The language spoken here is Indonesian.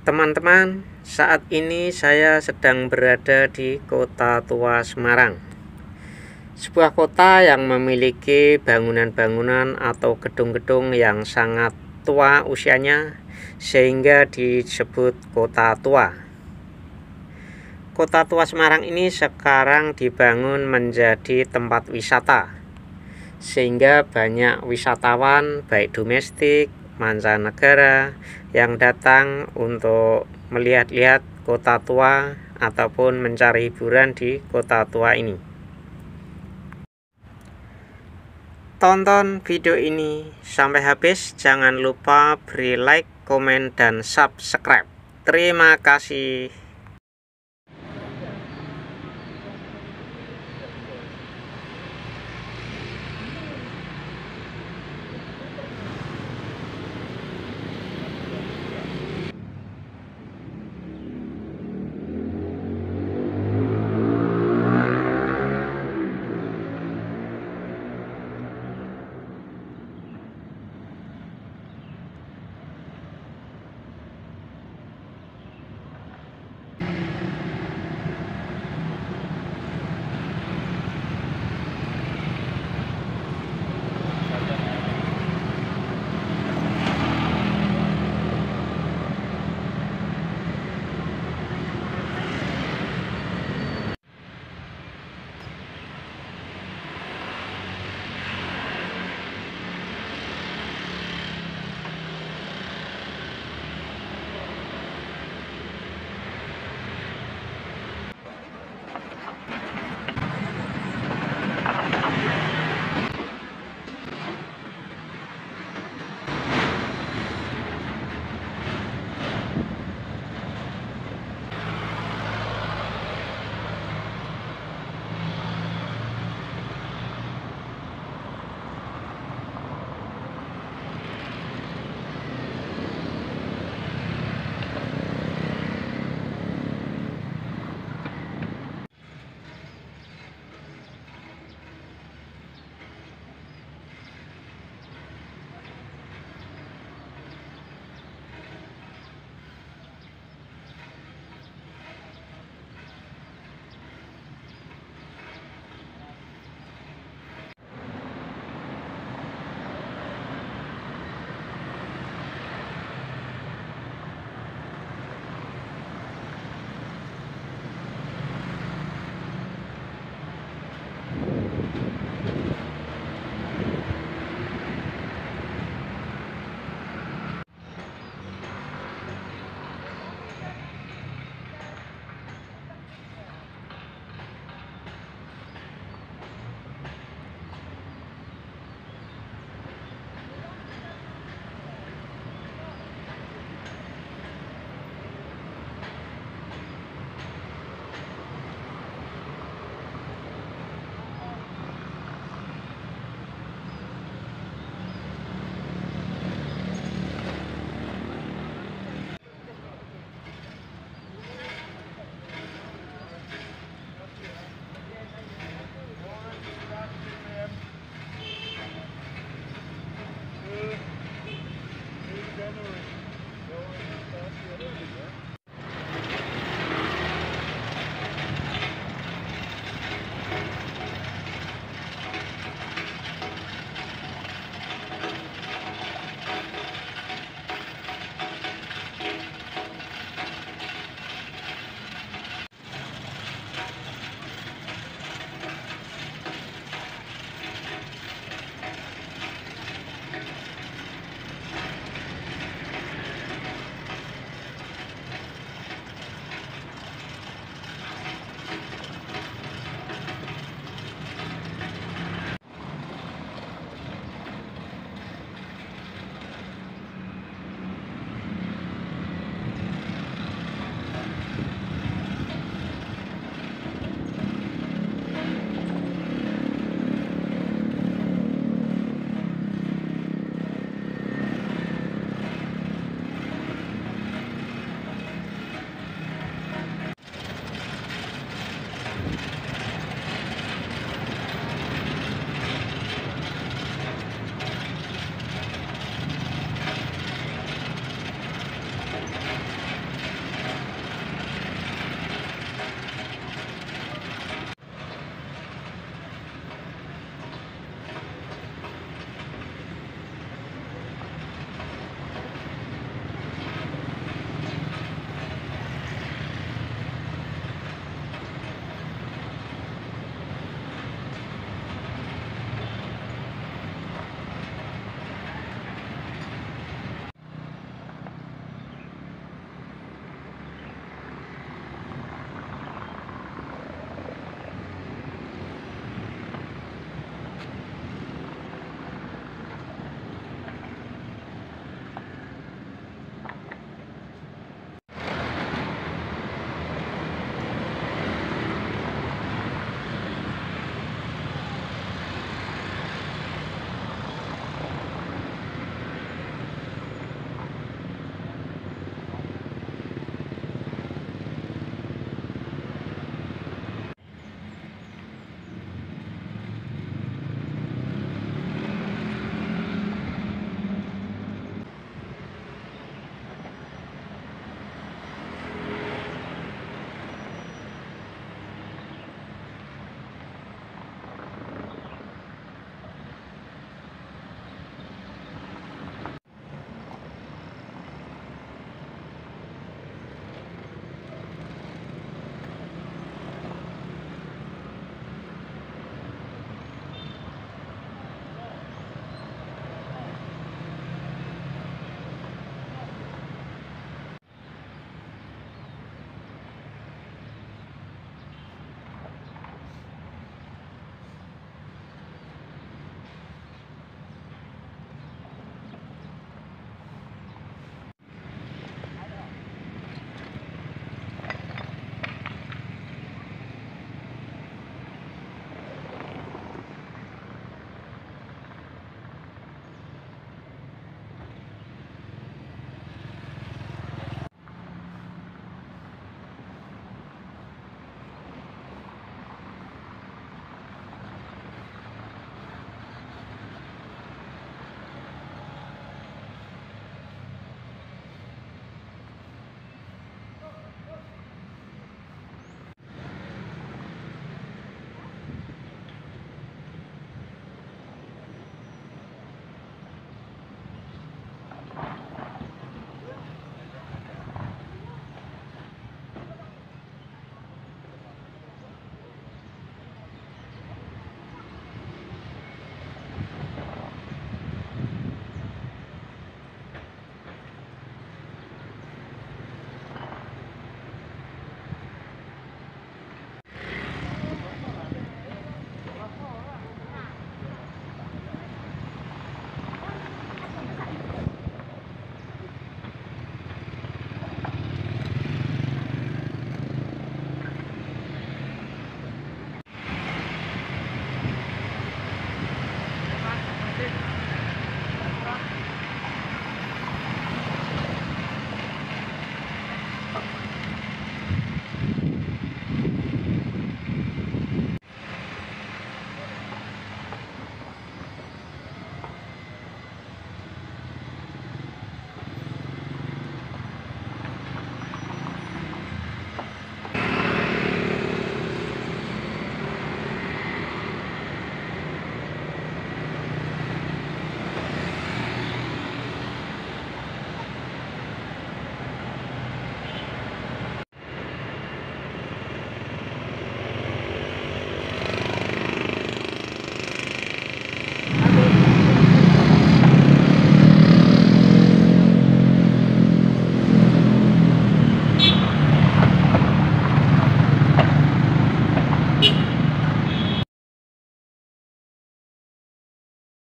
Teman-teman, saat ini saya sedang berada di Kota Tua Semarang. Sebuah kota yang memiliki bangunan-bangunan atau gedung-gedung yang sangat tua usianya sehingga disebut Kota Tua. Kota Tua Semarang ini sekarang dibangun menjadi tempat wisata sehingga banyak wisatawan baik domestik mancanegara yang datang untuk melihat-lihat kota tua ataupun mencari hiburan di kota tua ini. Tonton video ini sampai habis, jangan lupa beri like, komen, dan subscribe. Terima kasih.